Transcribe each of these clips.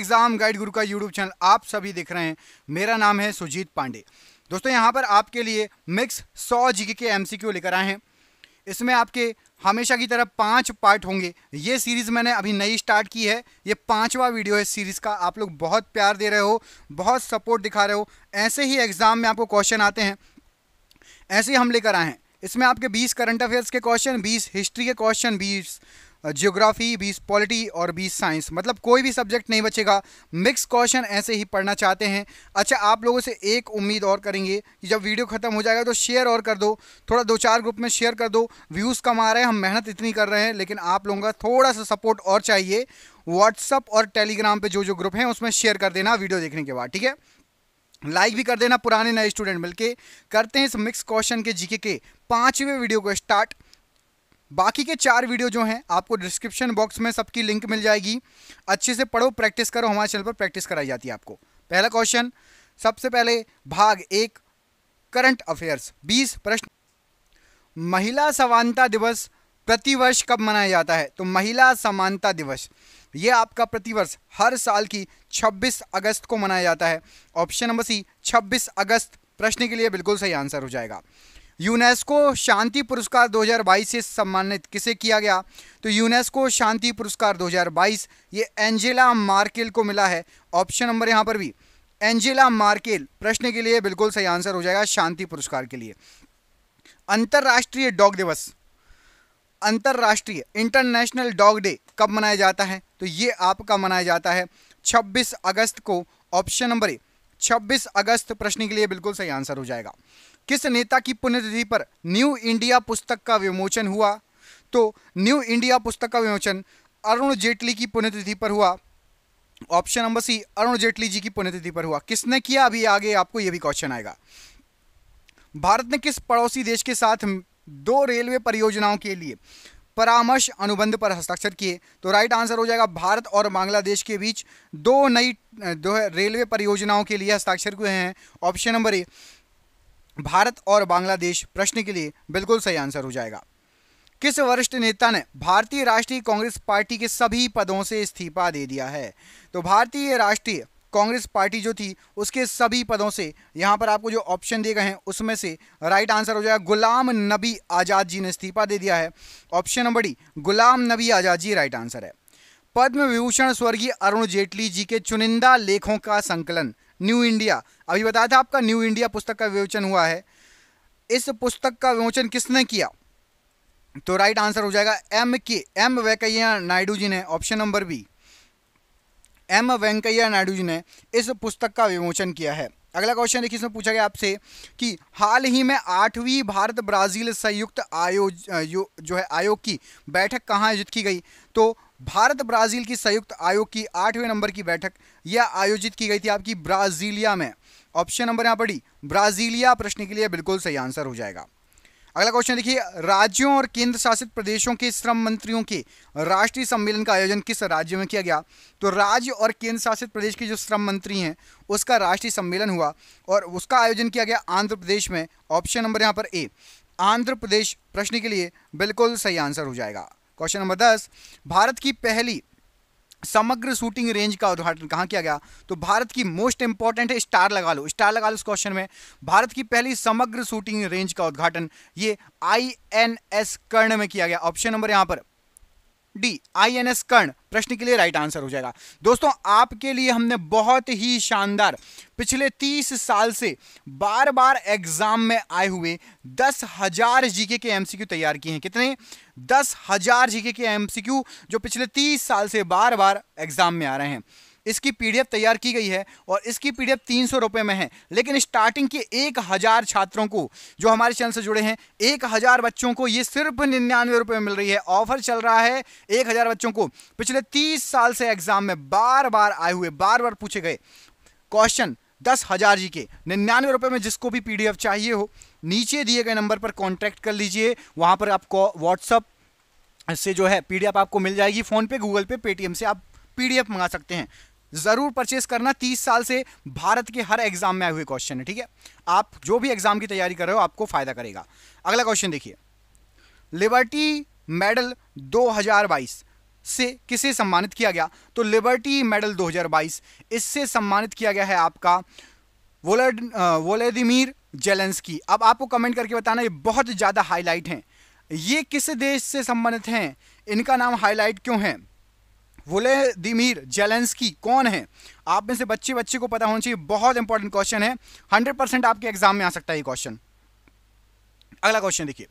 exam guide गुरु का YouTube channel आप सभी देख रहे हैं मेरा नाम है सुजीत पांडे दोस्तों यहां पर आपके लिए मिक्स सौ जी के एम लेकर आए हैं इसमें आपके हमेशा की तरह पांच पार्ट होंगे ये सीरीज़ मैंने अभी नई स्टार्ट की है ये पांचवा वीडियो है सीरीज़ का आप लोग बहुत प्यार दे रहे हो बहुत सपोर्ट दिखा रहे हो ऐसे ही एग्ज़ाम में आपको क्वेश्चन आते हैं ऐसे ही हम लेकर आए हैं इसमें आपके 20 करंट अफेयर्स के क्वेश्चन 20 हिस्ट्री के क्वेश्चन 20 जियोग्राफी बीस पॉलिटी और बीस साइंस मतलब कोई भी सब्जेक्ट नहीं बचेगा मिक्स क्वेश्चन ऐसे ही पढ़ना चाहते हैं अच्छा आप लोगों से एक उम्मीद और करेंगे कि जब वीडियो ख़त्म हो जाएगा तो शेयर और कर दो थोड़ा दो चार ग्रुप में शेयर कर दो व्यूज़ कम आ रहे हैं हम मेहनत इतनी कर रहे हैं लेकिन आप लोगों का थोड़ा सा सपोर्ट और चाहिए व्हाट्सअप और टेलीग्राम पर जो जो ग्रुप हैं उसमें शेयर कर देना वीडियो देखने के बाद ठीक है लाइक भी कर देना पुराने नए स्टूडेंट मिलके करते हैं इस मिक्स क्वेश्चन के जीके के पांचवें वीडियो को स्टार्ट बाकी के चार वीडियो जो हैं आपको डिस्क्रिप्शन बॉक्स में सबकी लिंक मिल जाएगी अच्छे से पढ़ो प्रैक्टिस करो हमारे चैनल पर प्रैक्टिस कराई जाती है आपको पहला क्वेश्चन सबसे पहले भाग एक करंट अफेयर्स बीस प्रश्न महिला समानता दिवस प्रतिवर्ष कब मनाया जाता है तो महिला समानता दिवस ये आपका प्रतिवर्ष हर साल की 26 अगस्त को मनाया जाता है ऑप्शन नंबर सी 26 अगस्त प्रश्न के लिए बिल्कुल सही आंसर हो जाएगा यूनेस्को शांति पुरस्कार 2022 से सम्मानित किसे किया गया तो यूनेस्को शांति पुरस्कार 2022 ये एंजेला मार्केल को मिला है ऑप्शन नंबर यहाँ पर भी एंजेला मार्केल प्रश्न के लिए बिल्कुल सही आंसर हो जाएगा शांति पुरस्कार के लिए अंतर्राष्ट्रीय डॉग दिवस अंतर्राष्ट्रीय इंटरनेशनल डॉग डे कब मनाया जाता है तो ये आपका मनाया जाता है 26 अगस्त को ऑप्शन नंबर ए 26 अगस्त प्रश्न के लिए बिल्कुल सही आंसर हो जाएगा किस नेता की पुण्यतिथि पर न्यू इंडिया पुस्तक का विमोचन हुआ तो न्यू इंडिया पुस्तक का विमोचन अरुण जेटली की पुण्यतिथि पर हुआ option number C Arun Jaitley ji की पुण्यतिथि पर हुआ किसने किया अभी आगे आपको यह भी क्वेश्चन आएगा भारत ने किस पड़ोसी देश के साथ दो रेलवे परियोजनाओं के लिए परामर्श अनुबंध पर हस्ताक्षर किए तो राइट आंसर हो जाएगा भारत और बांग्लादेश के बीच दो नई दो रेलवे परियोजनाओं के लिए हस्ताक्षर हुए हैं ऑप्शन नंबर ए भारत और बांग्लादेश प्रश्न के लिए बिल्कुल सही आंसर हो जाएगा किस वरिष्ठ नेता ने भारतीय राष्ट्रीय कांग्रेस पार्टी के सभी पदों से इस्तीफा दे दिया है तो भारतीय राष्ट्रीय कांग्रेस पार्टी जो थी उसके सभी पदों से यहाँ पर आपको जो ऑप्शन दिए गए हैं उसमें से राइट आंसर हो जाएगा गुलाम नबी आज़ाद जी ने इस्तीफा दे दिया है ऑप्शन नंबर डी गुलाम नबी आज़ाद जी राइट आंसर है पद्म विभूषण स्वर्गीय अरुण जेटली जी के चुनिंदा लेखों का संकलन न्यू इंडिया अभी बताया था आपका न्यू इंडिया पुस्तक का विमोचन हुआ है इस पुस्तक का विमोचन किसने किया तो राइट आंसर हो जाएगा एम के एम वेंकैया नायडू जी ने option number B M Venkaiah Naidu ji ने इस पुस्तक का विमोचन किया है अगला क्वेश्चन देखिए इसमें पूछा गया आपसे कि हाल ही में आठवीं भारत ब्राज़ील संयुक्त आयोग जो है आयोग की बैठक कहाँ आयोजित की गई तो भारत ब्राज़ील की संयुक्त आयोग की आठवें नंबर की बैठक यह आयोजित की गई थी आपकी ब्राज़ीलिया में ऑप्शन नंबर यहाँ पर डी ब्राज़ीलिया प्रश्न के लिए बिल्कुल सही आंसर हो जाएगा अगला क्वेश्चन देखिए राज्यों और केंद्र शासित प्रदेशों के श्रम मंत्रियों के राष्ट्रीय सम्मेलन का आयोजन किस राज्य में किया गया तो राज्य और केंद्र शासित प्रदेश के जो श्रम मंत्री हैं उसका राष्ट्रीय सम्मेलन हुआ और उसका आयोजन किया गया आंध्र प्रदेश में ऑप्शन नंबर यहाँ पर ए आंध्र प्रदेश प्रश्न के लिए बिल्कुल सही आंसर हो जाएगा क्वेश्चन नंबर दस भारत की पहली समग्र शूटिंग रेंज का उद्घाटन कहाँ किया गया तो भारत की मोस्ट इंपॉर्टेंट है स्टार लगा लो स्टार लगा लो इस क्वेश्चन में भारत की पहली समग्र शूटिंग रेंज का उद्घाटन ये आई एन एस कर्ण में किया गया ऑप्शन नंबर यहाँ पर डी एस कर्ण प्रश्न के लिए राइट आंसर हो जाएगा दोस्तों आपके लिए हमने बहुत ही शानदार पिछले तीस साल से बार बार एग्जाम में आए हुए दस हजार जीके के एमसीक्यू तैयार किए हैं कितने दस हजार जीके के एमसीक्यू जो पिछले तीस साल से बार बार एग्जाम में आ रहे हैं इसकी पीडीएफ तैयार की गई है और इसकी पीडीएफ तीन सौ रुपये में है लेकिन स्टार्टिंग के एक हज़ार छात्रों को जो हमारे चैनल से जुड़े हैं एक हज़ार बच्चों को ये सिर्फ निन्यानवे रुपये में मिल रही है ऑफर चल रहा है एक हज़ार बच्चों को पिछले तीस साल से एग्ज़ाम में बार बार आए हुए बार बार पूछे गए क्वेश्चन दस हज़ार जी के निन्यानवे रुपये में जिसको भी पीडीएफ चाहिए हो नीचे दिए गए नंबर पर कॉन्टैक्ट कर लीजिए वहाँ पर आपको व्हाट्सअप से जो है पीडीएफ आपको मिल जाएगी फोन पे गूगल पे पेटीएम से आप पीडीएफ मंगा सकते हैं ज़रूर परचेस करना तीस साल से भारत के हर एग्ज़ाम में आए हुए क्वेश्चन है ठीक है आप जो भी एग्ज़ाम की तैयारी कर रहे हो आपको फ़ायदा करेगा अगला क्वेश्चन देखिए लिबर्टी मेडल 2022 से किसे सम्मानित किया गया तो लिबर्टी मेडल 2022 इससे सम्मानित किया गया है आपका वोलेड वोलेदिमिर की अब आपको कमेंट करके बताना ये बहुत ज़्यादा हाईलाइट हैं ये किस देश से संबंधित हैं इनका नाम हाईलाइट क्यों है वोलेदिमिर जेलेंस्की कौन है आप में से बच्चे बच्चे को पता होना चाहिए बहुत इंपॉर्टेंट क्वेश्चन है हंड्रेड परसेंट आपके एग्जाम में आ सकता है ये क्वेश्चन अगला क्वेश्चन देखिए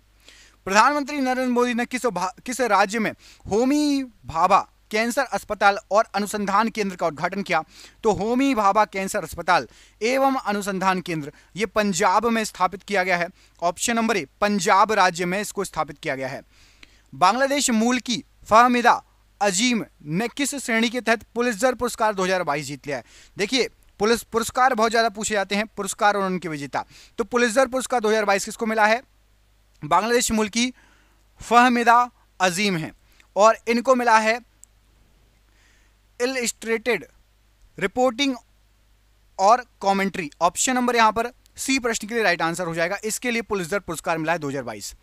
प्रधानमंत्री नरेंद्र मोदी ने किस किस राज्य में होमी भाभा कैंसर अस्पताल और अनुसंधान केंद्र का उद्घाटन किया तो होमी भाभा कैंसर अस्पताल एवं अनुसंधान केंद्र ये पंजाब में स्थापित किया गया है ऑप्शन नंबर ए पंजाब राज्य में इसको स्थापित किया गया है बांग्लादेश मूल की फहमिदा अजीम ने किस श्रेणी के तहत पुलिसजर पुरस्कार 2022 जीत लिया है देखिए पुलिस पुरस्कार बहुत ज़्यादा पूछे जाते हैं पुरस्कार और उनके विजेता तो पुलिसजर पुरस्कार 2022 किसको मिला है बांग्लादेश मूल की फहमिदा अजीम है और इनको मिला है इलस्ट्रेटेड रिपोर्टिंग और कमेंट्री ऑप्शन नंबर यहां पर सी प्रश्न के लिए राइट आंसर हो जाएगा इसके लिए पुलिसदर पुरस्कार मिला है 2022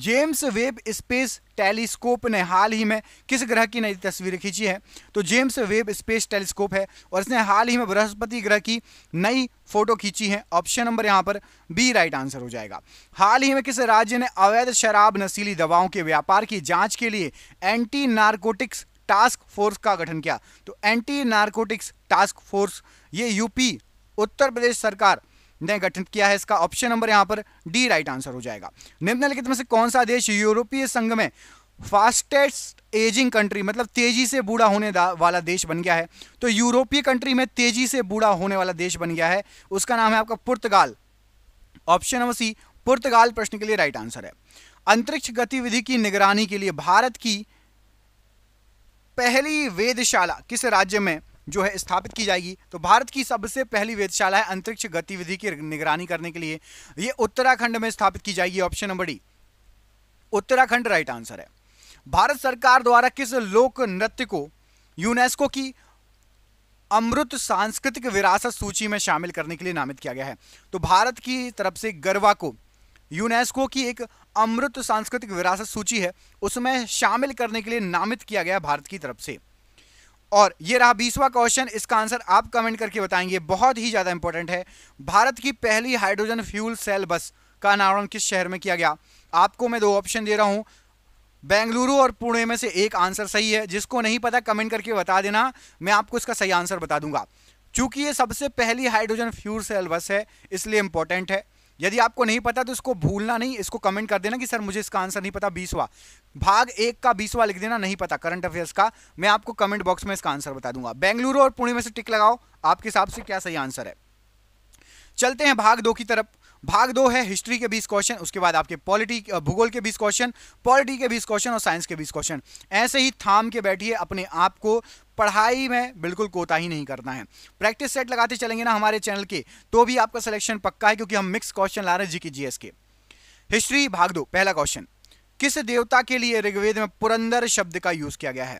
जेम्स वेब स्पेस टेलीस्कोप ने हाल ही में किस ग्रह की नई तस्वीरें खींची है तो जेम्स वेब स्पेस टेलीस्कोप है और इसने हाल ही में बृहस्पति ग्रह की नई फोटो खींची है ऑप्शन नंबर यहाँ पर बी राइट आंसर हो जाएगा हाल ही में किस राज्य ने अवैध शराब नशीली दवाओं के व्यापार की जांच के लिए एंटी नार्कोटिक्स टास्क फोर्स का गठन किया तो एंटी नार्कोटिक्स टास्क फोर्स ये यूपी उत्तर प्रदेश सरकार ने गठित किया है इसका ऑप्शन नंबर यहां पर डी राइट आंसर हो जाएगा निम्नलिखित में से कौन सा देश यूरोपीय संघ में फास्टेस्ट एजिंग कंट्री मतलब तेजी से बूढ़ा होने वाला देश बन गया है तो यूरोपीय कंट्री में तेजी से बूढ़ा होने वाला देश बन गया है उसका नाम है आपका पुर्तगाल ऑप्शन नंबर सी पुर्तगाल प्रश्न के लिए राइट आंसर है अंतरिक्ष गतिविधि की निगरानी के लिए भारत की पहली वेदशाला किस राज्य में जो है स्थापित की जाएगी तो भारत की सबसे पहली वेधशाला है अंतरिक्ष गतिविधि की निगरानी करने के लिए ये उत्तराखंड में स्थापित की जाएगी option number D Uttarakhand right answer है भारत सरकार द्वारा किस लोक नृत्य को यूनेस्को की अमृत सांस्कृतिक विरासत सूची में शामिल करने के लिए नामित किया गया है तो भारत की तरफ से गरबा को यूनेस्को की एक अमृत सांस्कृतिक विरासत सूची है उसमें शामिल करने के लिए नामित किया गया भारत की तरफ से और ये रहा बीसवा क्वेश्चन इसका आंसर आप कमेंट करके बताएंगे बहुत ही ज़्यादा इंपॉर्टेंट है भारत की पहली हाइड्रोजन फ्यूल सेल बस का अनावरण किस शहर में किया गया आपको मैं दो ऑप्शन दे रहा हूं बेंगलुरु और पुणे में से एक आंसर सही है जिसको नहीं पता कमेंट करके बता देना मैं आपको इसका सही आंसर बता दूंगा चूंकि ये सबसे पहली हाइड्रोजन फ्यूल सेल बस है इसलिए इंपॉर्टेंट है यदि आपको नहीं पता तो इसको भूलना नहीं इसको कमेंट कर देना कि सर मुझे इसका आंसर नहीं पता बीसवा भाग एक का बीसवा लिख देना नहीं पता करंट अफेयर्स का मैं आपको कमेंट बॉक्स में इसका आंसर बता दूंगा बेंगलुरु और पुणे में से टिक लगाओ आपके हिसाब से क्या सही आंसर है चलते हैं भाग दो की तरफ भाग दो है हिस्ट्री के बीस क्वेश्चन उसके बाद आपके पॉलिटी भूगोल के बीस क्वेश्चन पॉलिटी के बीस क्वेश्चन और साइंस के बीस क्वेश्चन ऐसे ही थाम के बैठिए अपने आप को पढ़ाई में बिल्कुल कोताही नहीं करना है प्रैक्टिस सेट लगाते चलेंगे ना हमारे चैनल के तो भी आपका सिलेक्शन पक्का है क्योंकि हम मिक्स क्वेश्चन ला रहे हैं जी के जीएस के हिस्ट्री भाग दो पहला क्वेश्चन किस देवता के लिए ऋग्वेद में पुरंदर शब्द का यूज किया गया है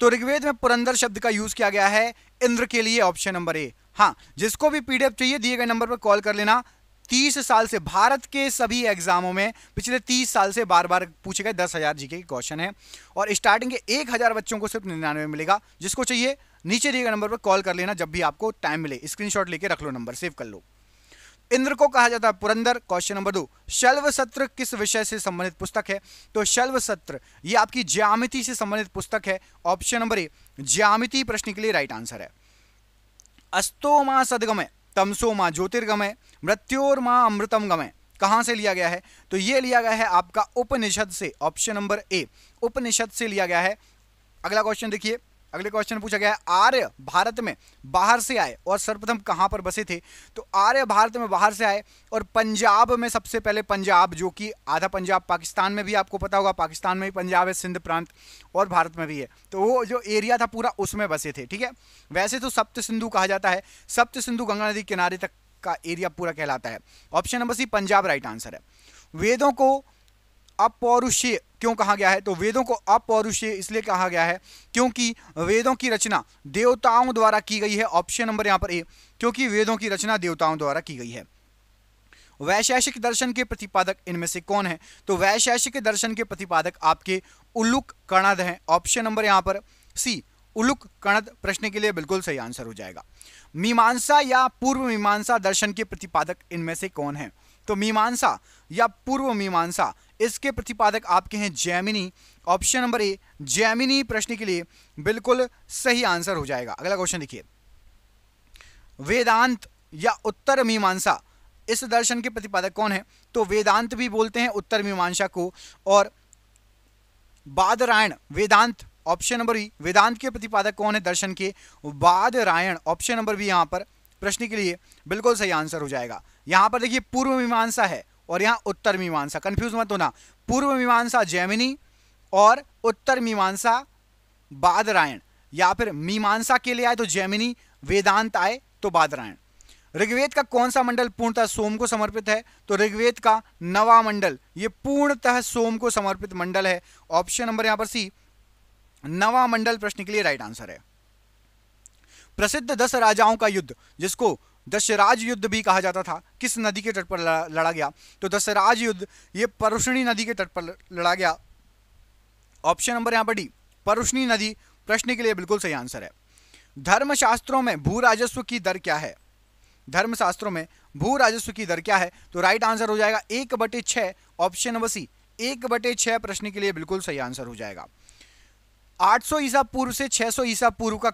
तो ऋग्वेद में पुरंदर शब्द का यूज किया गया है इंद्र के लिए ऑप्शन नंबर ए हाँ जिसको भी पीडीएफ चाहिए दिए गए नंबर पर कॉल कर लेना तीस साल से भारत के सभी एग्जामों में पिछले तीस साल से बार बार पूछे गए दस हज़ार जी के क्वेश्चन है और स्टार्टिंग के एक हज़ार बच्चों को सिर्फ निन्यानवे मिलेगा जिसको चाहिए नीचे दिए गए नंबर पर कॉल कर लेना जब भी आपको टाइम मिले स्क्रीनशॉट लेके रख लो नंबर सेव कर लो इंद्र को कहा जाता है पुरंदर क्वेश्चन नंबर दो शल्व सत्र किस विषय से संबंधित पुस्तक है तो शल्व सत्र ये आपकी ज्यामिति से संबंधित पुस्तक है ऑप्शन नंबर ए ज्यामिति प्रश्न के लिए राइट आंसर है अस्तोमा सदगमय तमसो माँ ज्योतिर्गमय मृत्योर माँ अमृतम गमय कहाँ से लिया गया है तो ये लिया गया है आपका उपनिषद से ऑप्शन नंबर ए उपनिषद से लिया गया है अगला क्वेश्चन देखिए अगले क्वेश्चन पूछा गया है आर्य भारत में बाहर से आए और सर्वप्रथम कहां पर बसे थे तो आर्य भारत में बाहर से आए और पंजाब में सबसे पहले पंजाब जो कि आधा पंजाब पाकिस्तान में भी आपको पता होगा पाकिस्तान में भी पंजाब है सिंध प्रांत और भारत में भी है तो वो जो एरिया था पूरा उसमें बसे थे ठीक है वैसे तो सप्त सिंधु कहा जाता है सप्त सिंधु गंगा नदी किनारे तक का एरिया पूरा कहलाता है option number C Punjab right answer है वेदों को अपौरुषीय क्यों कहा गया है तो वेदों को अपौरुषीय इसलिए कहा गया है क्योंकि वेदों की रचना देवताओं द्वारा की गई है ऑप्शन नंबर यहाँ पर ए क्योंकि वेदों की रचना देवताओं द्वारा की गई है वैशेषिक दर्शन के प्रतिपादक इनमें से कौन है तो वैशेषिक दर्शन के प्रतिपादक आपके उल्लुक कणद हैं ऑप्शन नंबर यहाँ पर सी उलुक कणद प्रश्न के लिए बिल्कुल सही आंसर हो जाएगा मीमांसा या पूर्व मीमांसा दर्शन के प्रतिपादक इनमें से कौन है तो मीमांसा या पूर्व मीमांसा इसके प्रतिपादक आपके हैं Jaimini option number A Jaimini प्रश्न के लिए बिल्कुल सही आंसर हो जाएगा अगला क्वेश्चन देखिए वेदांत या उत्तर मीमांसा इस दर्शन के प्रतिपादक कौन है तो वेदांत भी बोलते हैं उत्तर मीमांसा को और Badarayan Vedanta option number B Vedanta के प्रतिपादक कौन है दर्शन के बादरायण ऑप्शन नंबर बी यहां पर प्रश्न के लिए बिल्कुल सही आंसर हो जाएगा यहां पर देखिए पूर्व मीमांसा है और यहां उत्तर मीमांसा कन्फ्यूज मत होना पूर्व मीमांसा जैमिनी और उत्तर मीमांसा बादरायण या फिर मीमांसा के लिए आए तो जैमिनी वेदांत आए तो बादरायण ऋग्वेद का कौन सा मंडल पूर्णतः सोम को समर्पित है तो ऋग्वेद का नवा मंडल ये पूर्णतः सोम को समर्पित मंडल है ऑप्शन नंबर यहां पर सी नवा मंडल प्रश्न के लिए राइट आंसर है प्रसिद्ध दस राजाओं का युद्ध जिसको दशराज युद्ध भी कहा जाता था किस नदी के तट पर लड़ा गया तो दशराज युद्ध ये परुषणी नदी के तट पर लड़ा गया ऑप्शन नंबर यहाँ पर डी परुषणी नदी प्रश्न के लिए बिल्कुल सही आंसर है धर्मशास्त्रों में भू राजस्व की दर क्या है धर्मशास्त्रों में भू राजस्व की दर क्या है तो राइट आंसर हो जाएगा एक बटे छः ऑप्शन नंबर सी एक बटे छः प्रश्न के लिए बिल्कुल सही आंसर हो जाएगा 800 ईसा पूर्व से 600 ईसा पूर्व का,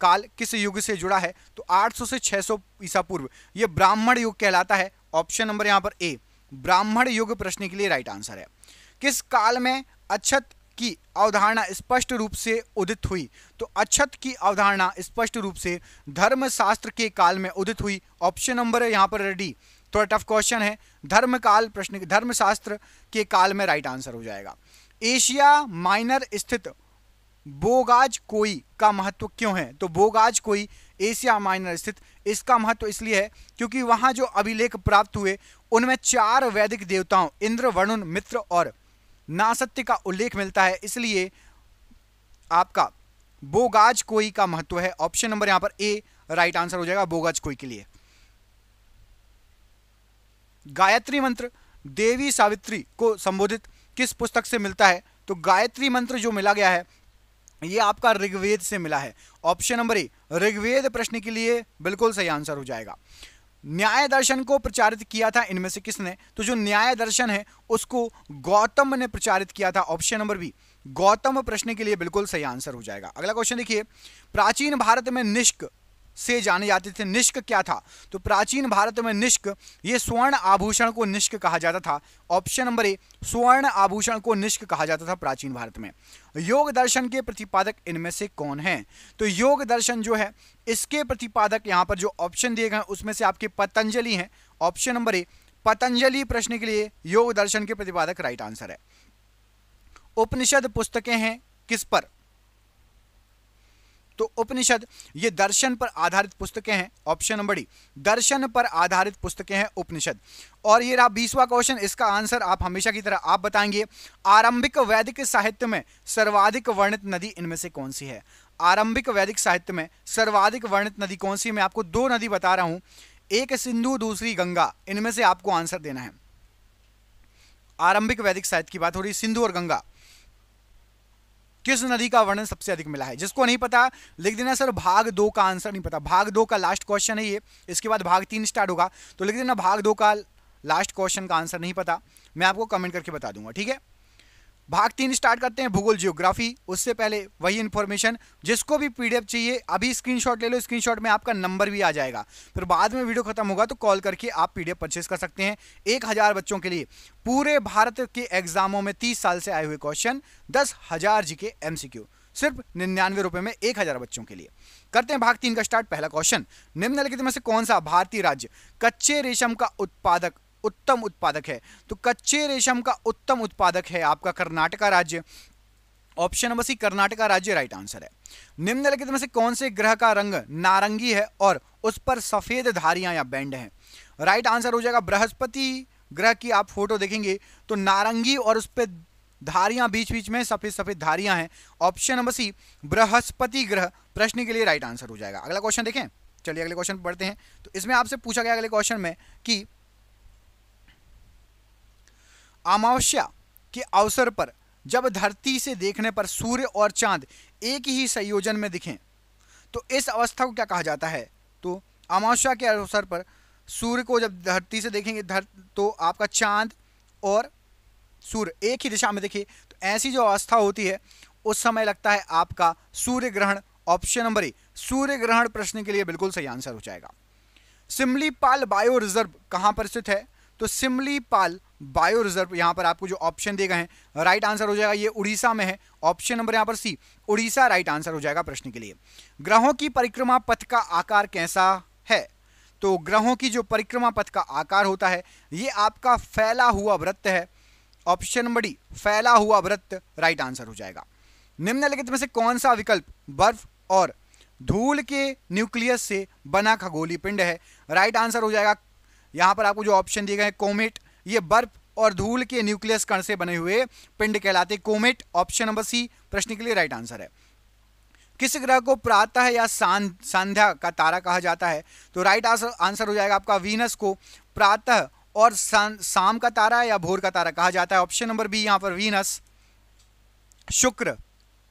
काल किस युग से जुड़ा है तो 800 से 600 ईसा पूर्व ये ब्राह्मण युग कहलाता है ऑप्शन नंबर यहाँ पर ए ब्राह्मण युग प्रश्न के लिए राइट आंसर है किस काल में अक्षत की अवधारणा स्पष्ट रूप से उदित हुई तो अक्षत की अवधारणा स्पष्ट रूप से धर्मशास्त्र के काल में उदित हुई ऑप्शन नंबर है यहाँ पर डी थोड़ा टफ क्वेश्चन है धर्म काल प्रश्न धर्मशास्त्र के काल में राइट आंसर हो जाएगा एशिया माइनर स्थित बोगाज कोई का महत्व क्यों है तो बोगाज कोई एशिया माइनर स्थित इसका महत्व इसलिए है क्योंकि वहां जो अभिलेख प्राप्त हुए उनमें चार वैदिक देवताओं इंद्र वरुण मित्र और नासत्य का उल्लेख मिलता है इसलिए आपका बोगाज कोई का महत्व है ऑप्शन नंबर यहां पर ए राइट आंसर हो जाएगा बोगाज कोई के लिए गायत्री मंत्र देवी सावित्री को संबोधित किस पुस्तक से मिलता है तो गायत्री मंत्र जो मिला गया है ये आपका ऋग्वेद से मिला है ऑप्शन नंबर ए ऋग्वेद प्रश्न के लिए बिल्कुल सही आंसर हो जाएगा न्याय दर्शन को प्रचारित किया था इनमें से किसने तो जो न्याय दर्शन है उसको गौतम ने प्रचारित किया था ऑप्शन नंबर बी गौतम प्रश्न के लिए बिल्कुल सही आंसर हो जाएगा अगला क्वेश्चन देखिए प्राचीन भारत में निष्क से जाने जाते थे निष्क क्या था तो प्राचीन भारत में निष्क ये स्वर्ण आभूषण को निष्क कहा जाता था ऑप्शन नंबर ए स्वर्ण आभूषण को निष्क कहा जाता था प्राचीन भारत में योग दर्शन के प्रतिपादक इनमें से कौन है तो योग दर्शन जो है इसके प्रतिपादक यहाँ पर जो ऑप्शन दिए गए उसमें से आपके पतंजलि हैं ऑप्शन नंबर ए पतंजलि प्रश्न के लिए योग दर्शन के प्रतिपादक राइट आंसर है उपनिषद पुस्तकें हैं किस पर तो उपनिषद ये दर्शन पर आधारित पुस्तकें हैं ऑप्शन नंबर डी दर्शन पर आधारित पुस्तकें हैं उपनिषद और ये रहा बीसवा क्वेश्चन इसका आंसर आप हमेशा की तरह आप बताएंगे आरंभिक वैदिक साहित्य में सर्वाधिक वर्णित नदी इनमें से कौन सी है आरंभिक वैदिक साहित्य में सर्वाधिक वर्णित नदी कौन सी मैं आपको दो नदी बता रहा हूं एक सिंधु दूसरी गंगा इनमें से आपको आंसर देना है आरंभिक वैदिक साहित्य की बात हो रही सिंधु और गंगा किस नदी का वर्णन सबसे अधिक मिला है जिसको नहीं पता लिख देना सर भाग दो का आंसर नहीं पता भाग दो का लास्ट क्वेश्चन है ये इसके बाद भाग तीन स्टार्ट होगा तो लिख देना भाग दो का लास्ट क्वेश्चन का आंसर नहीं पता मैं आपको कमेंट करके बता दूंगा ठीक है भाग तीन स्टार्ट करते हैं भूगोल जियोग्राफी उससे पहले वही इन्फॉर्मेशन जिसको भी पीडीएफ चाहिए अभी स्क्रीनशॉट ले लो स्क्रीनशॉट में आपका नंबर भी आ जाएगा फिर बाद में वीडियो खत्म होगा तो कॉल करके आप पीडीएफ परचेस कर सकते हैं एक हज़ार बच्चों के लिए पूरे भारत के एग्जामों में तीस साल से आए हुए क्वेश्चन दस हज़ार जी के एम सिर्फ निन्यानवे रुपए में एक हजार बच्चों के लिए करते हैं भाग तीन का स्टार्ट पहला क्वेश्चन निम्नलिखित में से कौन सा भारतीय राज्य कच्चे रेशम का उत्पादक उत्तम उत्पादक है तो कच्चे रेशम का उत्तम उत्पादक है आपका कर्नाटका राज्य ऑप्शन नंबर सी कर्नाटका राज्य राइट आंसर है निम्नलिखित में से कौन से ग्रह का रंग नारंगी है और उस पर सफेद धारियां या बैंड हैं राइट आंसर हो जाएगा बृहस्पति ग्रह की आप फोटो देखेंगे तो नारंगी और उस पर धारियां बीच बीच में सफेद सफेद धारियां हैं ऑप्शन नंबर सी बृहस्पति ग्रह प्रश्न के लिए राइट आंसर हो जाएगा अगला क्वेश्चन देखें चलिए अगले क्वेश्चन पढ़ते हैं तो इसमें आपसे पूछा गया अगले क्वेश्चन में कि अमावस्या के अवसर पर जब धरती से देखने पर सूर्य और चांद एक ही संयोजन में दिखें तो इस अवस्था को क्या कहा जाता है तो अमावस्या के अवसर पर सूर्य को जब धरती से देखेंगे धर तो आपका चांद और सूर्य एक ही दिशा में दिखे तो ऐसी जो अवस्था होती है उस समय लगता है आपका सूर्य ग्रहण ऑप्शन नंबर ए सूर्य ग्रहण प्रश्न के लिए बिल्कुल सही आंसर हो जाएगा सिमलीपाल बायो रिजर्व कहाँ पर स्थित है तो सिमली पाल बायो रिजर्व यहाँ पर आपको जो ऑप्शन दिए गए हैं राइट आंसर हो जाएगा ये उड़ीसा में है ऑप्शन नंबर यहाँ पर सी उड़ीसा राइट आंसर हो जाएगा प्रश्न के लिए ग्रहों की परिक्रमा पथ का आकार कैसा है तो ग्रहों की जो परिक्रमा पथ का आकार होता है ये आपका फैला हुआ वृत्त है ऑप्शन नंबर डी फैला हुआ वृत्त राइट आंसर हो जाएगा निम्नलिखित में से कौन सा विकल्प बर्फ और धूल के न्यूक्लियस से बना खगोली पिंड है राइट आंसर हो जाएगा यहाँ पर आपको जो ऑप्शन दिए गए कोमेट ये बर्फ और धूल के न्यूक्लियस कण से बने हुए पिंड कहलाते कोमेट ऑप्शन नंबर सी प्रश्न के लिए राइट आंसर है किस ग्रह को प्रातः या संध्या का तारा कहा जाता है तो राइट आंसर हो जाएगा आपका वीनस को प्रातः और शाम का तारा या भोर का तारा कहा जाता है ऑप्शन नंबर बी यहां पर वीनस शुक्र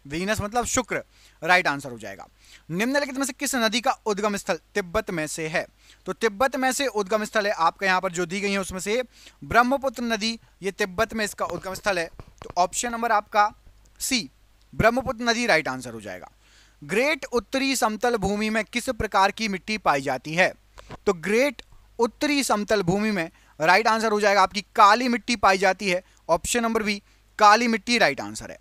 वीनस मतलब शुक्र राइट आंसर हो जाएगा निम्नलिखित में से किस नदी का उद्गम स्थल तिब्बत में से है तो तिब्बत में से उद्गम स्थल है आपके यहाँ पर जो दी गई है उसमें से ब्रह्मपुत्र नदी ये तिब्बत में इसका उद्गम स्थल है तो ऑप्शन नंबर आपका सी ब्रह्मपुत्र नदी राइट आंसर हो जाएगा ग्रेट उत्तरी समतल भूमि में किस प्रकार की मिट्टी पाई जाती है तो ग्रेट उत्तरी समतल भूमि में राइट आंसर हो जाएगा आपकी काली मिट्टी पाई जाती है ऑप्शन नंबर बी काली मिट्टी राइट आंसर है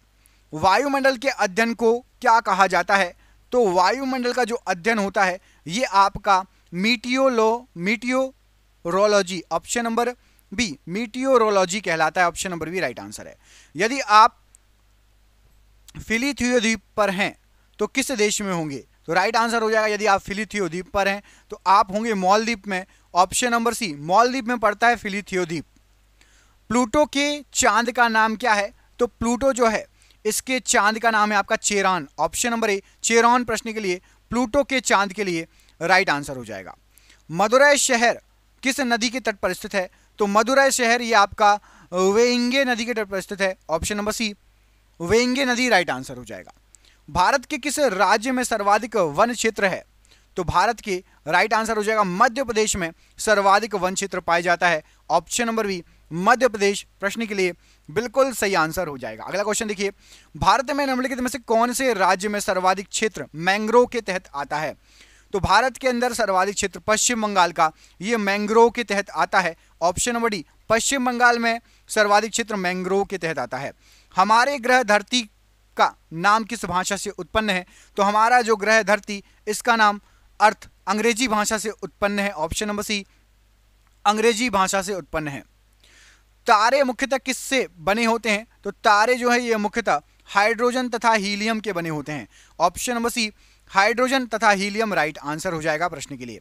वायुमंडल के अध्ययन को क्या कहा जाता है तो वायुमंडल का जो अध्ययन होता है ये आपका मीटियोलो meteorology option number B meteorology कहलाता है option number B right answer है यदि आप फिलीथियो द्वीप पर हैं तो किस देश में होंगे तो राइट आंसर हो जाएगा यदि आप फिलीथियो द्वीप पर हैं तो आप होंगे मॉलद्वीप में ऑप्शन नंबर सी मॉलद्वीप में पड़ता है फिलीथियो द्वीप प्लूटो के चांद का नाम क्या है तो प्लूटो जो है इसके चांद का नाम है आपका Cheran option number A Cheran प्रश्न के लिए प्लूटो के चांद के लिए राइट आंसर हो जाएगा मदुरै शहर किस नदी के तट पर स्थित है तो मदुरै शहर ये आपका वेंगे नदी के तट पर स्थित है ऑप्शन नंबर सी वेंगे नदी राइट आंसर हो जाएगा भारत के किस राज्य में सर्वाधिक वन क्षेत्र है तो भारत के राइट आंसर हो जाएगा मध्य प्रदेश में सर्वाधिक वन क्षेत्र पाया जाता है option number B Madhya Pradesh प्रश्न के लिए बिल्कुल सही आंसर हो जाएगा अगला क्वेश्चन देखिए भारत में निम्नलिखित में से कौन से राज्य में सर्वाधिक क्षेत्र मैंग्रोव के तहत आता है तो भारत के अंदर सर्वाधिक क्षेत्र पश्चिम बंगाल का ये मैंग्रोव के तहत आता है option number D Paschim Bengal में सर्वाधिक क्षेत्र मैंग्रोव के तहत आता है हमारे ग्रह धरती का नाम किस भाषा से उत्पन्न है तो हमारा जो ग्रह धरती इसका नाम अर्थ अंग्रेजी भाषा से उत्पन्न है ऑप्शन नंबर सी अंग्रेजी भाषा से उत्पन्न है तारे मुख्यतः किससे बने होते हैं तो तारे जो है ये मुख्यतः हाइड्रोजन तथा हीलियम के बने होते हैं ऑप्शन नंबर सी हाइड्रोजन तथा हीलियम राइट आंसर हो जाएगा प्रश्न के लिए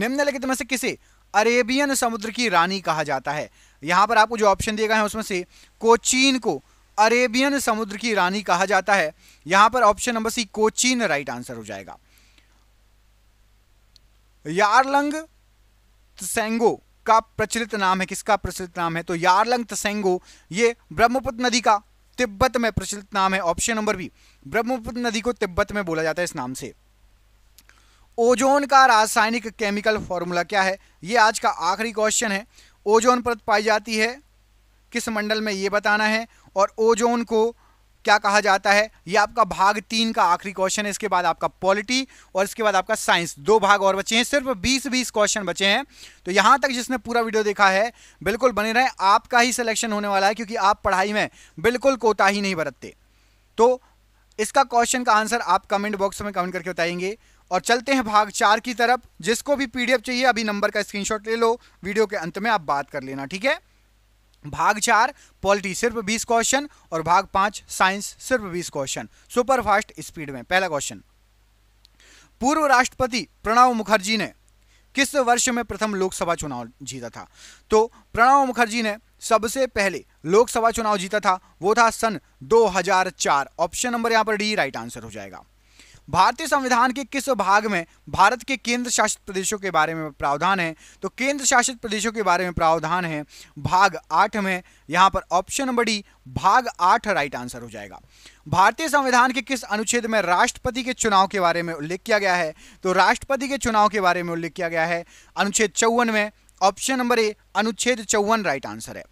निम्नलिखित में से किसे अरेबियन समुद्र की रानी कहा जाता है यहाँ पर आपको जो ऑप्शन दिए गए हैं उसमें से कोचीन को अरेबियन समुद्र की रानी कहा जाता है यहाँ पर option number C Cochin right answer हो जाएगा यारलंग सेंगो का प्रचलित नाम है किसका प्रचलित नाम है तो यारलंग तसेंगो ये ब्रह्मपुत्र नदी का तिब्बत में प्रचलित नाम है ऑप्शन नंबर बी ब्रह्मपुत्र नदी को तिब्बत में बोला जाता है इस नाम से ओजोन का रासायनिक केमिकल फॉर्मूला क्या है ये आज का आखिरी क्वेश्चन है ओजोन परत पाई जाती है किस मंडल में ये बताना है और ओजोन को क्या कहा जाता है ये आपका भाग तीन का आखिरी क्वेश्चन है इसके बाद आपका पॉलिटी और इसके बाद आपका साइंस दो भाग और बचे हैं सिर्फ बीस बीस क्वेश्चन बचे हैं तो यहाँ तक जिसने पूरा वीडियो देखा है बिल्कुल बने रहें आपका ही सिलेक्शन होने वाला है क्योंकि आप पढ़ाई में बिल्कुल कोताही नहीं बरतते तो इसका क्वेश्चन का आंसर आप कमेंट बॉक्स में कमेंट करके बताएंगे और चलते हैं भाग चार की तरफ जिसको भी पीडीएफ चाहिए अभी नंबर का स्क्रीनशॉट ले लो वीडियो के अंत में आप बात कर लेना ठीक है भाग चार पॉलिटी सिर्फ बीस क्वेश्चन और भाग पांच साइंस सिर्फ बीस क्वेश्चन सुपर फास्ट स्पीड में पहला क्वेश्चन पूर्व राष्ट्रपति प्रणब मुखर्जी ने किस वर्ष में प्रथम लोकसभा चुनाव जीता था तो प्रणव मुखर्जी ने सबसे पहले लोकसभा चुनाव जीता था वो था सन 2004 ऑप्शन नंबर यहां पर डी राइट आंसर हो जाएगा भारतीय संविधान के किस भाग में भारत के केंद्र शासित प्रदेशों के बारे में प्रावधान है तो केंद्र शासित प्रदेशों के बारे में प्रावधान है भाग आठ में यहाँ पर ऑप्शन नंबर डी भाग आठ राइट आंसर हो जाएगा भारतीय संविधान के किस अनुच्छेद में राष्ट्रपति के चुनाव के बारे में उल्लेख किया गया है तो राष्ट्रपति के चुनाव के बारे में उल्लेख किया गया है अनुच्छेद चौवन में ऑप्शन नंबर ए अनुच्छेद चौवन राइट आंसर है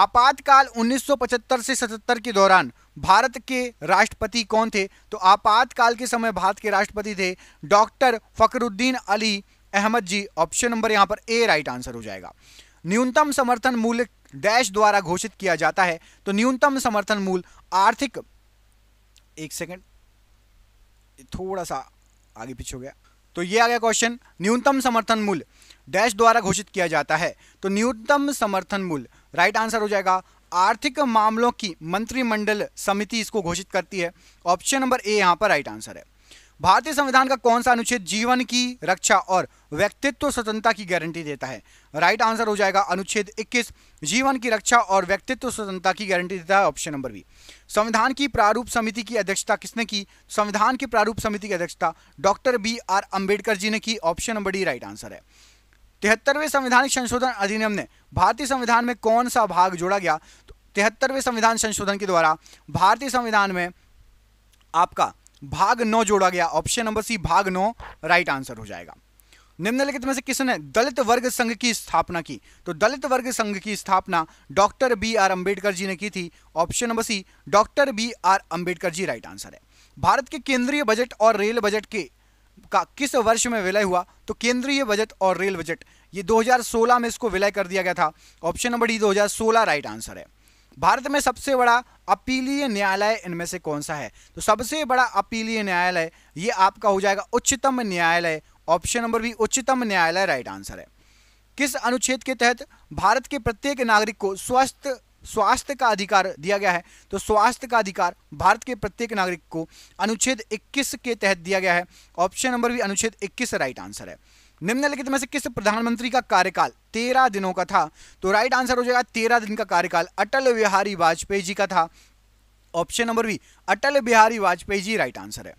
आपातकाल 1975 से 77 के दौरान भारत के राष्ट्रपति कौन थे तो आपातकाल के समय भारत के राष्ट्रपति थे doctor Fakhruddin Ali Ahmed ji option number यहाँ पर ए राइट आंसर हो जाएगा न्यूनतम समर्थन मूल्य डैश द्वारा घोषित किया जाता है तो न्यूनतम समर्थन मूल्य आर्थिक एक सेकेंड थोड़ा सा आगे पीछे हो गया तो ये आ गया क्वेश्चन न्यूनतम समर्थन मूल्य डैश द्वारा घोषित किया जाता है तो न्यूनतम समर्थन मूल्य राइट आंसर हो जाएगा आर्थिक मामलों की मंत्रिमंडल समिति इसको घोषित करती है ऑप्शन नंबर ए यहाँ पर राइट आंसर है भारतीय संविधान का कौन सा अनुच्छेद जीवन की रक्षा और व्यक्तित्व स्वतंत्रता की गारंटी देता है राइट आंसर हो जाएगा अनुच्छेद 21 जीवन की रक्षा और व्यक्तित्व स्वतंत्रता की गारंटी देता है ऑप्शन नंबर बी संविधान की प्रारूप समिति की अध्यक्षता किसने की संविधान की प्रारूप समिति की अध्यक्षता doctor B R Ambedkar ji ने की option number D right answer है तिहत्तरवें संवैधानिक संशोधन अधिनियम ने भारतीय संविधान में कौन सा भाग जोड़ा गया तो तिहत्तरवें संविधान संशोधन के द्वारा भारतीय संविधान में आपका भाग नौ जोड़ा गया ऑप्शन नंबर सी भाग नौ राइट आंसर हो जाएगा निम्नलिखित में से किसने दलित वर्ग संघ की स्थापना की तो दलित वर्ग संघ की स्थापना doctor B R Ambedkar ji ने की थी option number C doctor B R Ambedkar ji right answer है भारत के केंद्रीय बजट और रेल बजट के का किस वर्ष में विलय हुआ तो केंद्रीय बजट और रेल बजट ये 2016 में इसको विलय कर दिया गया था option number D 2016 right answer है भारत में सबसे बड़ा अपीलीय न्यायालय इनमें से कौन सा है तो सबसे बड़ा अपीलीय न्यायालय ये आपका हो जाएगा उच्चतम न्यायालय ऑप्शन नंबर भी उच्चतम न्यायालय राइट आंसर है किस अनुच्छेद के तहत भारत के प्रत्येक नागरिक को स्वस्थ स्वास्थ्य का अधिकार दिया गया है तो स्वास्थ्य का अधिकार भारत के प्रत्येक नागरिक को अनुच्छेद 21 के तहत दिया गया है ऑप्शन नंबर भी अनुच्छेद 21 राइट आंसर है निम्नलिखित में से किस प्रधानमंत्री का कार्यकाल तेरह दिनों का था तो राइट आंसर हो जाएगा तेरह दिन का कार्यकाल अटल बिहारी वाजपेयी जी का था option number B Atal Bihari Vajpayee ji right answer है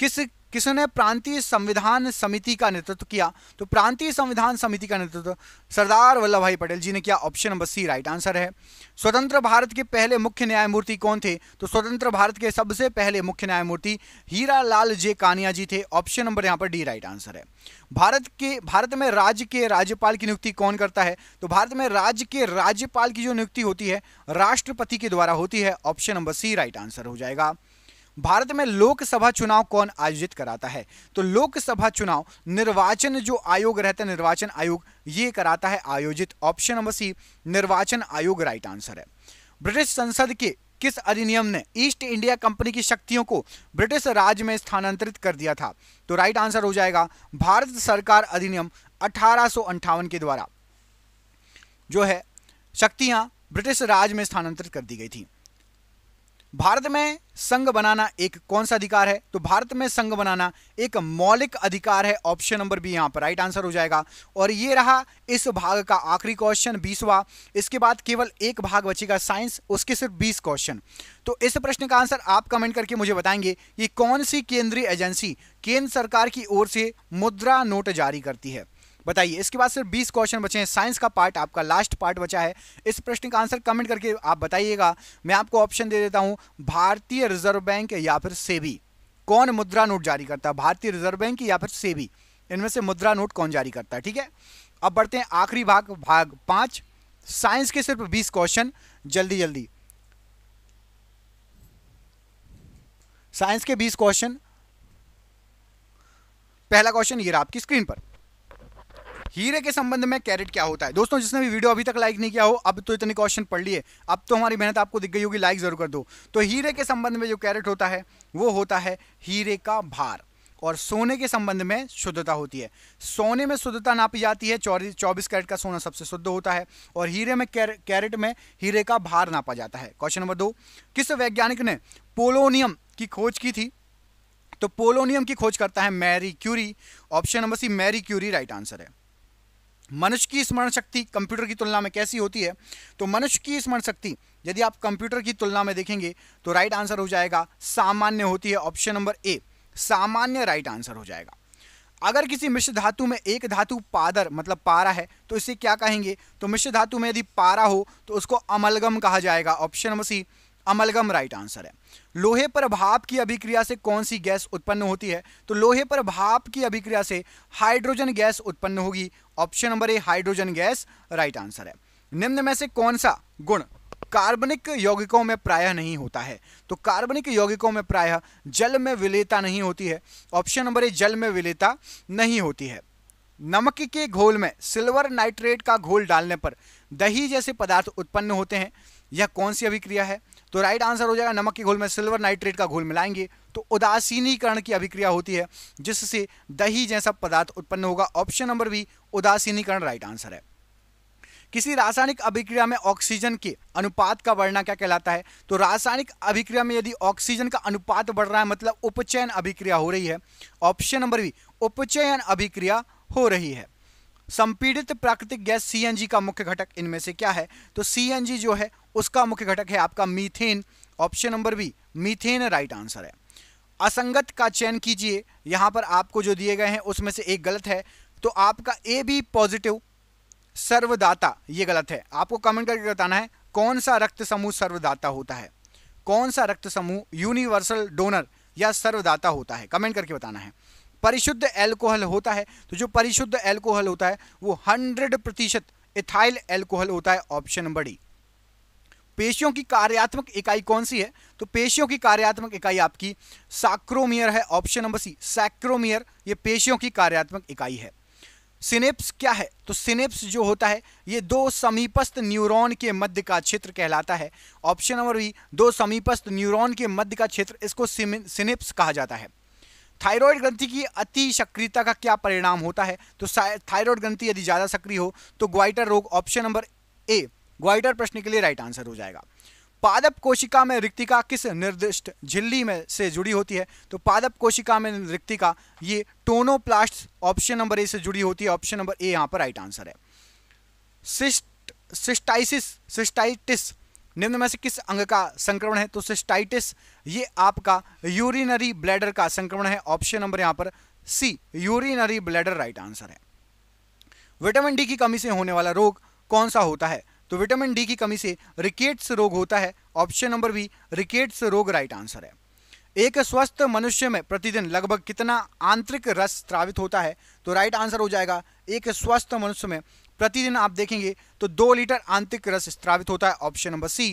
किस किसने प्रांतीय संविधान समिति का नेतृत्व किया तो प्रांतीय संविधान समिति का नेतृत्व सरदार वल्लभ भाई पटेल जी ने किया option number C right answer है स्वतंत्र भारत के पहले मुख्य न्यायमूर्ति कौन थे तो स्वतंत्र भारत के सबसे पहले मुख्य न्यायमूर्ति हीरा लाल जे कानिया जी थे ऑप्शन नंबर यहाँ पर डी राइट आंसर है भारत के भारत में राज्य के राज्यपाल की नियुक्ति कौन करता है तो भारत में राज्य के राज्यपाल की जो नियुक्ति होती है राष्ट्रपति के द्वारा होती है option number C right answer हो जाएगा भारत में लोकसभा चुनाव कौन आयोजित कराता है तो लोकसभा चुनाव निर्वाचन जो आयोग रहता है निर्वाचन आयोग ये कराता है आयोजित ऑप्शन नंबर सी निर्वाचन आयोग राइट आंसर है ब्रिटिश संसद के किस अधिनियम ने ईस्ट इंडिया कंपनी की शक्तियों को ब्रिटिश राज में स्थानांतरित कर दिया था तो राइट आंसर हो जाएगा भारत सरकार अधिनियम अठारह के द्वारा जो है शक्तियां ब्रिटिश राज में स्थानांतरित कर दी गई थी भारत में संघ बनाना एक कौन सा अधिकार है तो भारत में संघ बनाना एक मौलिक अधिकार है ऑप्शन नंबर बी यहां पर राइट आंसर हो जाएगा और ये रहा इस भाग का आखिरी क्वेश्चन बीसवा इसके बाद केवल एक भाग बचेगा साइंस उसके सिर्फ बीस क्वेश्चन तो इस प्रश्न का आंसर आप कमेंट करके मुझे बताएंगे कि कौन सी केंद्रीय एजेंसी केंद्र सरकार की ओर से मुद्रा नोट जारी करती है बताइए इसके बाद सिर्फ बीस क्वेश्चन बचे हैं साइंस का पार्ट आपका लास्ट पार्ट बचा है इस प्रश्न का आंसर कमेंट करके आप बताइएगा मैं आपको ऑप्शन दे देता हूँ भारतीय रिजर्व बैंक या फिर सेबी कौन मुद्रा नोट जारी करता है भारतीय रिजर्व बैंक या फिर सेबी इनमें से मुद्रा नोट कौन जारी करता है ठीक है अब बढ़ते हैं आखिरी भाग भाग पांच साइंस के सिर्फ बीस क्वेश्चन जल्दी जल्दी साइंस के बीस क्वेश्चन पहला क्वेश्चन ये रहा आपकी स्क्रीन पर हीरे के संबंध में कैरेट क्या होता है दोस्तों जिसने भी वीडियो अभी तक लाइक नहीं किया हो अब तो इतने क्वेश्चन पढ़ लिए अब तो हमारी मेहनत आपको दिख गई होगी लाइक जरूर कर दो तो हीरे के संबंध में जो कैरेट होता है वो होता है हीरे का भार और सोने के संबंध में शुद्धता होती है सोने में शुद्धता नापी जाती है चौबीस चौबीस कैरेट का सोना सबसे शुद्ध होता है और हीरे में कैरेट में हीरे का भार नापा जाता है क्वेश्चन नंबर दो किस वैज्ञानिक ने पोलोनियम की खोज की थी तो पोलोनियम की खोज करता है Marie Curie option number C Marie Curie right answer है मनुष्य की स्मरण शक्ति कंप्यूटर की तुलना में कैसी होती है तो मनुष्य की स्मरण शक्ति यदि आप कंप्यूटर की तुलना में देखेंगे तो राइट आंसर हो जाएगा सामान्य होती है ऑप्शन नंबर ए सामान्य राइट आंसर हो जाएगा अगर किसी मिश्र धातु में एक धातु पादर मतलब पारा है तो इसे क्या कहेंगे तो मिश्र धातु में यदि पारा हो तो उसको अमलगम कहा जाएगा option number C amalgam right answer है लोहे पर भाप की अभिक्रिया से कौन सी गैस उत्पन्न होती है तो लोहे पर भाप की अभिक्रिया से हाइड्रोजन गैस उत्पन्न होगी option number A hydrogen gas right answer है निम्न में से कौन सा गुण कार्बनिक यौगिकों में प्रायः नहीं होता है तो कार्बनिक यौगिकों में प्रायः जल में विलेता नहीं होती है ऑप्शन नंबर ए जल में विलेता नहीं होती है नमक के घोल में सिल्वर नाइट्रेट का घोल डालने पर दही जैसे पदार्थ उत्पन्न होते हैं यह कौन सी अभिक्रिया है तो राइट आंसर हो जाएगा नमक के घोल में सिल्वर नाइट्रेट का घोल मिलाएंगे तो उदासीनीकरण की अभिक्रिया होती है जिससे दही जैसा पदार्थ उत्पन्न होगा ऑप्शन नंबर बी उदासीनीकरण राइट आंसर है किसी रासायनिक अभिक्रिया में ऑक्सीजन के अनुपात का बढ़ना क्या कहलाता है तो रासायनिक अभिक्रिया में यदि ऑक्सीजन का अनुपात बढ़ रहा है मतलब उपचयन अभिक्रिया हो रही है ऑप्शन नंबर बी उपचयन अभिक्रिया हो रही है संपीड़ित प्राकृतिक गैस सीएनजी का मुख्य घटक इनमें से क्या है तो सीएनजी जो है उसका मुख्य घटक है आपका methane option number B methane right answer है असंगत का चयन कीजिए यहां पर आपको जो दिए गए हैं उसमें से एक गलत है तो आपका ए बी पॉजिटिव सर्वदाता ये गलत है आपको कमेंट करके बताना है कौन सा रक्त समूह सर्वदाता होता है कौन सा रक्त समूह यूनिवर्सल डोनर या सर्वदाता होता है कमेंट करके बताना है परिशुद्ध एल्कोहल होता है तो जो परिशुद्ध एल्कोहल होता है वो हंड्रेड प्रतिशत इथाइल एल्कोहल होता है ऑप्शन नंबर डी पेशियों की कार्यात्मक इकाई कौन सी है तो पेशियों की कार्यात्मक इकाई आपकी साक्रोमियर है ऑप्शन नंबर सी सैक्रोमियर ये पेशियों की कार्यात्मक इकाई है सिनेप्स क्या है तो सिनेप्स जो होता है ये दो समीपस्थ न्यूरॉन के मध्य का क्षेत्र कहलाता है ऑप्शन नंबर बी दो समीपस्थ न्यूरॉन के मध्य का क्षेत्र इसको सिनेप्स कहा जाता है थायराइड ग्रंथि की अति सक्रियता का क्या परिणाम होता है तो थायराइड ग्रंथि यदि ज़्यादा सक्रिय हो तो ग्वाइटर रोग ऑप्शन नंबर ए ग्वाइटर प्रश्न के लिए राइट आंसर हो जाएगा पादप कोशिका में रिक्तिका किस निर्दिष्ट झिल्ली में से जुड़ी होती है तो पादप कोशिका में रिक्तिका ये टोनोप्लास्ट ऑप्शन नंबर ए से जुड़ी होती है ऑप्शन नंबर ए यहाँ पर राइट आंसर है सिस्ट सिस्टाइसिस सिस्टाइटिस निम्न में से किस अंग का संक्रमण है तो सिस्टाइटिस ये आपका यूरिनरी ब्लैडर का संक्रमण है ऑप्शन नंबर यहां पर C urinary bladder right answer है विटामिन डी की कमी से होने वाला रोग कौन सा होता है तो विटामिन डी की कमी से रिकेट्स रोग होता है ऑप्शन नंबर बी रिकेट्स रोग राइट आंसर है एक स्वस्थ मनुष्य में प्रतिदिन लगभग कितना आंतरिक रस स्रावित होता है तो राइट आंसर हो जाएगा एक स्वस्थ मनुष्य में प्रतिदिन आप देखेंगे तो दो लीटर आंतरिक रस स्त्रावित होता है ऑप्शन नंबर सी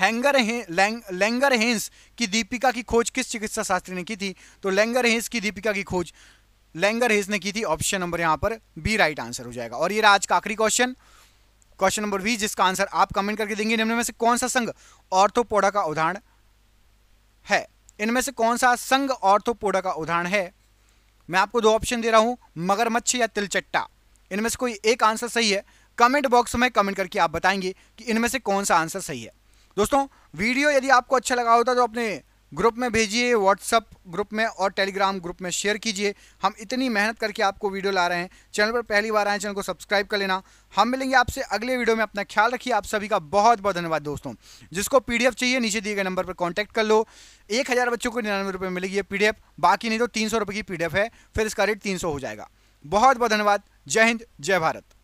हैंगर हे, लैंगर हेंस की दीपिका की खोज किस चिकित्सा शास्त्री ने की थी तो लैंगर हेंस की दीपिका की खोज लैंगर हेंस ने की थी ऑप्शन नंबर यहां पर बी राइट आंसर हो जाएगा और ये रहा आज का आखिरी क्वेश्चन क्वेश्चन नंबर बी जिसका आंसर आप कमेंट करके देंगे निम्न में से कौन सा संघ ऑर्थोपोडा का उदाहरण है इनमें से कौन सा संघ ऑर्थोपोडा का उदाहरण है मैं आपको दो ऑप्शन दे रहा हूं मगरमच्छ या तिलचट्टा इनमें से कोई एक आंसर सही है कमेंट बॉक्स में कमेंट करके आप बताएंगे कि इनमें से कौन सा आंसर सही है दोस्तों वीडियो यदि आपको अच्छा लगा होता तो अपने ग्रुप में भेजिए व्हाट्सअप ग्रुप में और टेलीग्राम ग्रुप में शेयर कीजिए हम इतनी मेहनत करके आपको वीडियो ला रहे हैं चैनल पर पहली बार आए चैनल को सब्सक्राइब कर लेना हम मिलेंगे आपसे अगले वीडियो में अपना ख्याल रखिए आप सभी का बहुत बहुत धन्यवाद दोस्तों जिसको पीडीएफ चाहिए नीचे दिए गए नंबर पर कॉन्टैक्ट कर लो एक हज़ार बच्चों को निन्यानवे रुपये मिलेगी पी बाकी नहीं तो तीन सौ रुपये की पी है फिर इसका रेट तीन सौ हो जाएगा बहुत बहुत धन्यवाद जय हिंद जय भारत